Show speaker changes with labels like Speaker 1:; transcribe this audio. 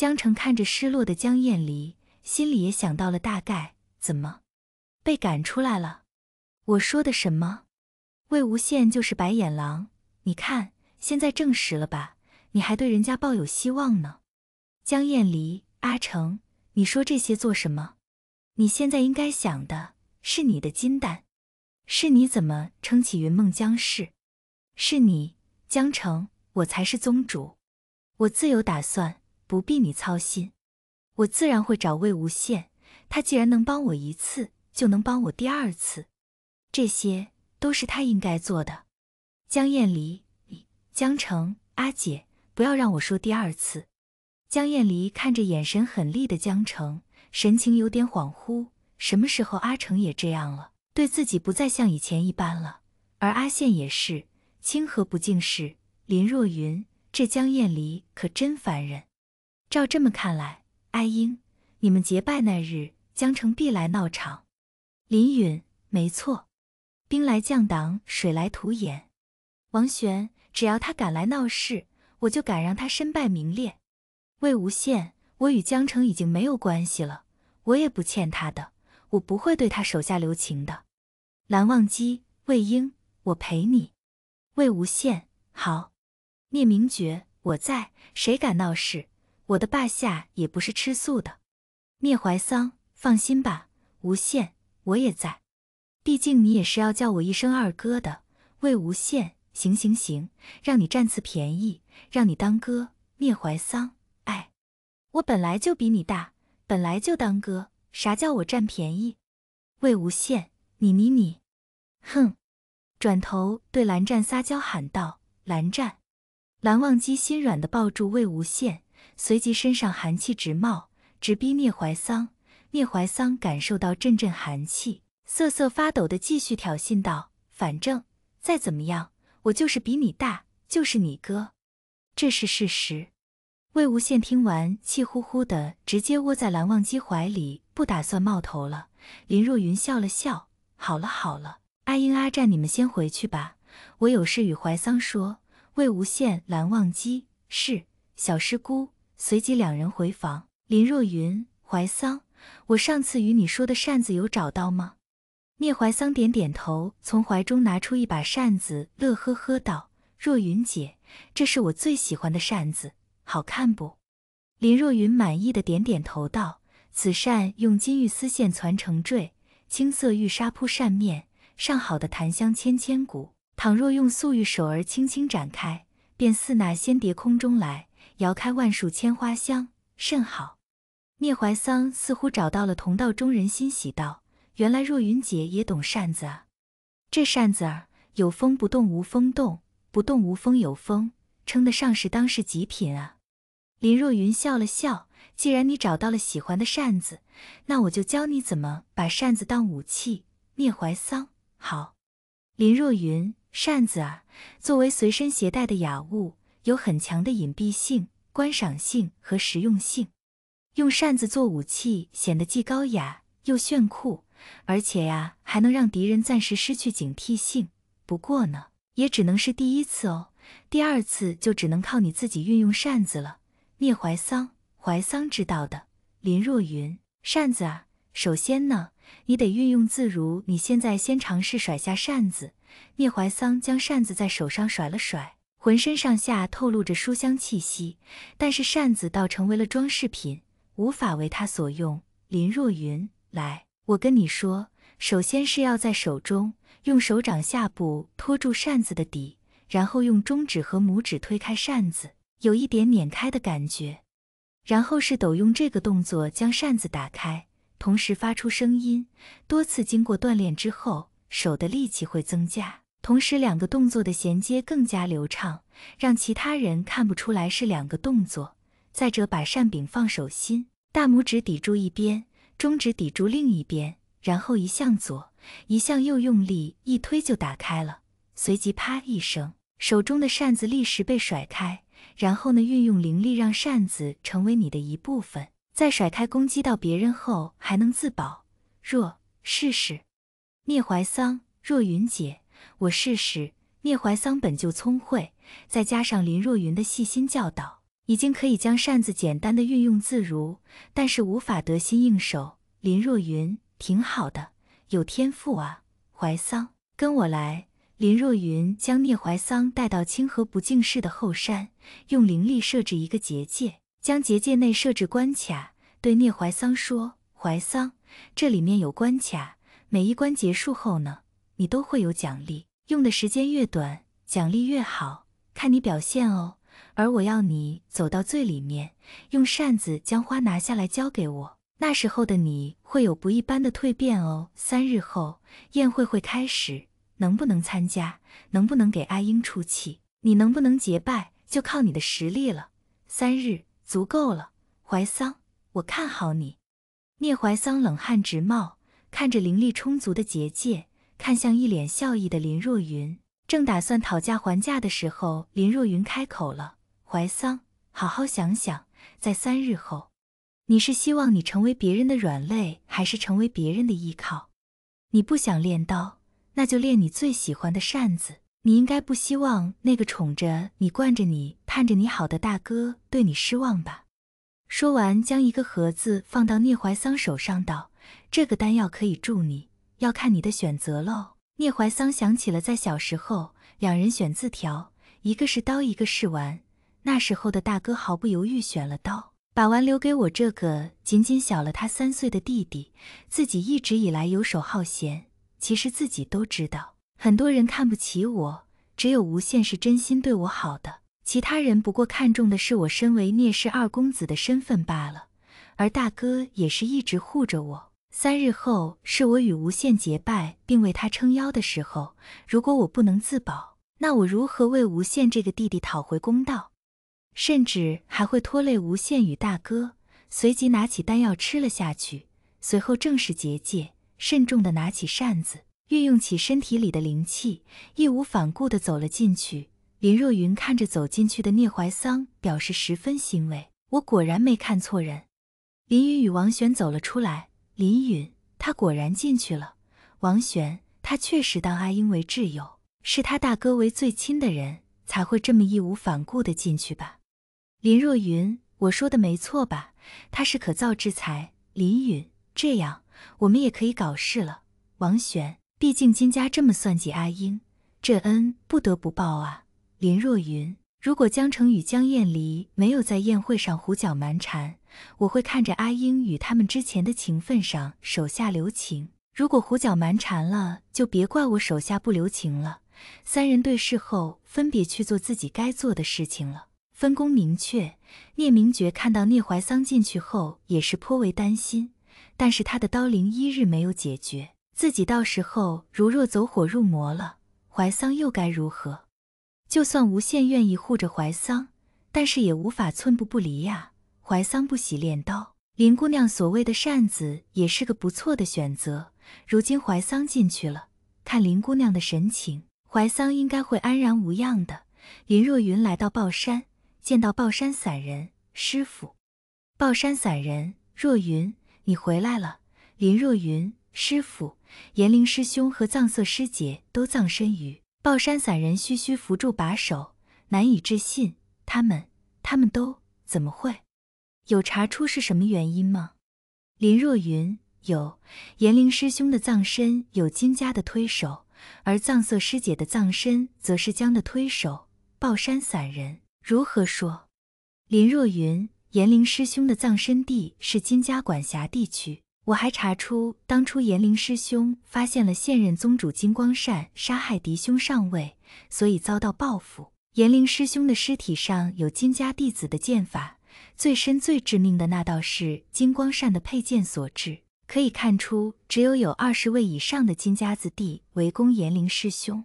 Speaker 1: 江澄看着失落的江燕离，心里也想到了大概怎么，被赶出来了。我说的什么？魏无羡就是白眼狼！你看，现在证实了吧？你还对人家抱有希望呢？江燕离，阿成，你说这些做什么？你现在应该想的是你的金丹，是你怎么撑起云梦江氏，是你江澄，我才是宗主，我自有打算。不必你操心，我自然会找魏无羡。他既然能帮我一次，就能帮我第二次，这些都是他应该做的。江艳离，江城阿姐，不要让我说第二次。江艳离看着眼神狠厉的江城，神情有点恍惚。什么时候阿成也这样了？对自己不再像以前一般了？而阿羡也是，清河不净事。林若云，这江艳离可真烦人。照这么看来，爱英，你们结拜那日，江城必来闹场。林允，没错，兵来将挡，水来土掩。王玄，只要他敢来闹事，我就敢让他身败名裂。魏无羡，我与江城已经没有关系了，我也不欠他的，我不会对他手下留情的。蓝忘机，魏婴，我陪你。魏无羡，好。聂明珏，我在，谁敢闹事？我的霸下也不是吃素的，聂怀桑，放心吧，无羡，我也在。毕竟你也是要叫我一声二哥的，魏无羡，行行行，让你占次便宜，让你当哥。聂怀桑，哎，我本来就比你大，本来就当哥，啥叫我占便宜？魏无羡，你你你，哼！转头对蓝湛撒娇喊道：“蓝湛，蓝忘机，心软的抱住魏无羡。”随即身上寒气直冒，直逼聂怀桑。聂怀桑感受到阵阵寒气，瑟瑟发抖的继续挑衅道：“反正再怎么样，我就是比你大，就是你哥，这是事实。”魏无羡听完，气呼呼的直接窝在蓝忘机怀里，不打算冒头了。林若云笑了笑：“好了好了，阿英阿战，你们先回去吧，我有事与怀桑说。”魏无羡、蓝忘机是小师姑。随即，两人回房。林若云，怀桑，我上次与你说的扇子有找到吗？聂怀桑点点头，从怀中拿出一把扇子，乐呵呵道：“若云姐，这是我最喜欢的扇子，好看不？”林若云满意的点点头道：“此扇用金玉丝线攒成坠，青色玉纱铺扇面，上好的檀香千千骨，倘若用素玉手儿轻轻展开，便似那仙蝶空中来。”摇开万树千花香，甚好。聂怀桑似乎找到了同道中人，欣喜道：“原来若云姐也懂扇子啊！这扇子儿有风不动，无风动；不动无风，有风，称得上是当世极品啊！”林若云笑了笑：“既然你找到了喜欢的扇子，那我就教你怎么把扇子当武器。”聂怀桑，好。林若云，扇子啊，作为随身携带的雅物。有很强的隐蔽性、观赏性和实用性。用扇子做武器，显得既高雅又炫酷，而且呀，还能让敌人暂时失去警惕性。不过呢，也只能是第一次哦，第二次就只能靠你自己运用扇子了。聂怀桑，怀桑知道的。林若云，扇子啊，首先呢，你得运用自如。你现在先尝试甩下扇子。聂怀桑将扇子在手上甩了甩。浑身上下透露着书香气息，但是扇子倒成为了装饰品，无法为他所用。林若云，来，我跟你说，首先是要在手中，用手掌下部托住扇子的底，然后用中指和拇指推开扇子，有一点碾开的感觉。然后是抖，用这个动作将扇子打开，同时发出声音。多次经过锻炼之后，手的力气会增加。同时，两个动作的衔接更加流畅，让其他人看不出来是两个动作。再者，把扇柄放手心，大拇指抵住一边，中指抵住另一边，然后一向左，一向右用力一推就打开了。随即啪一声，手中的扇子立时被甩开。然后呢，运用灵力让扇子成为你的一部分，在甩开攻击到别人后还能自保。若试试？聂怀桑，若云姐。我试试。聂怀桑本就聪慧，再加上林若云的细心教导，已经可以将扇子简单的运用自如，但是无法得心应手。林若云挺好的，有天赋啊。怀桑，跟我来。林若云将聂怀桑带到清河不净室的后山，用灵力设置一个结界，将结界内设置关卡。对聂怀桑说：“怀桑，这里面有关卡，每一关结束后呢？”你都会有奖励，用的时间越短，奖励越好，看你表现哦。而我要你走到最里面，用扇子将花拿下来交给我。那时候的你会有不一般的蜕变哦。三日后宴会会开始，能不能参加，能不能给阿英出气，你能不能结拜，就靠你的实力了。三日足够了，怀桑，我看好你。聂怀桑冷汗直冒，看着灵力充足的结界。看向一脸笑意的林若云，正打算讨价还价的时候，林若云开口了：“怀桑，好好想想，在三日后，你是希望你成为别人的软肋，还是成为别人的依靠？你不想练刀，那就练你最喜欢的扇子。你应该不希望那个宠着你、惯着你、盼着你好的大哥对你失望吧？”说完，将一个盒子放到聂怀桑手上，道：“这个丹药可以助你。”要看你的选择喽。聂怀桑想起了在小时候，两人选字条，一个是刀，一个是玩。那时候的大哥毫不犹豫选了刀，把玩留给我这个仅仅小了他三岁的弟弟。自己一直以来游手好闲，其实自己都知道，很多人看不起我，只有吴限是真心对我好的。其他人不过看重的是我身为聂氏二公子的身份罢了。而大哥也是一直护着我。三日后是我与无限结拜并为他撑腰的时候。如果我不能自保，那我如何为无限这个弟弟讨回公道？甚至还会拖累无限与大哥。随即拿起丹药吃了下去，随后正式结界，慎重的拿起扇子，运用起身体里的灵气，义无反顾的走了进去。林若云看着走进去的聂怀桑，表示十分欣慰。我果然没看错人。林云与王璇走了出来。林允，他果然进去了。王玄，他确实当阿英为挚友，视他大哥为最亲的人，才会这么义无反顾的进去吧。林若云，我说的没错吧？他是可造之才。林允，这样我们也可以搞事了。王玄，毕竟金家这么算计阿英，这恩不得不报啊。林若云，如果江澄与江晏离没有在宴会上胡搅蛮缠。我会看着阿英与他们之前的情分上手下留情，如果胡搅蛮缠了，就别怪我手下不留情了。三人对视后，分别去做自己该做的事情了，分工明确。聂明觉看到聂怀桑进去后，也是颇为担心，但是他的刀灵一日没有解决，自己到时候如若走火入魔了，怀桑又该如何？就算无限愿意护着怀桑，但是也无法寸步不离呀。怀桑不喜练刀，林姑娘所谓的扇子也是个不错的选择。如今怀桑进去了，看林姑娘的神情，怀桑应该会安然无恙的。林若云来到抱山，见到抱山散人师傅，抱山散人，若云，你回来了。林若云，师傅，严灵师兄和藏色师姐都葬身于抱山散人。嘘嘘扶住把手，难以置信，他们，他们都怎么会？有查出是什么原因吗？林若云有颜陵师兄的葬身有金家的推手，而藏色师姐的葬身则是江的推手。抱山散人如何说？林若云颜陵师兄的葬身地是金家管辖地区。我还查出，当初颜陵师兄发现了现任宗主金光善杀害嫡兄上位，所以遭到报复。颜陵师兄的尸体上有金家弟子的剑法。最深、最致命的那道是金光扇的佩剑所致，可以看出，只有有二十位以上的金家子弟围攻炎陵师兄。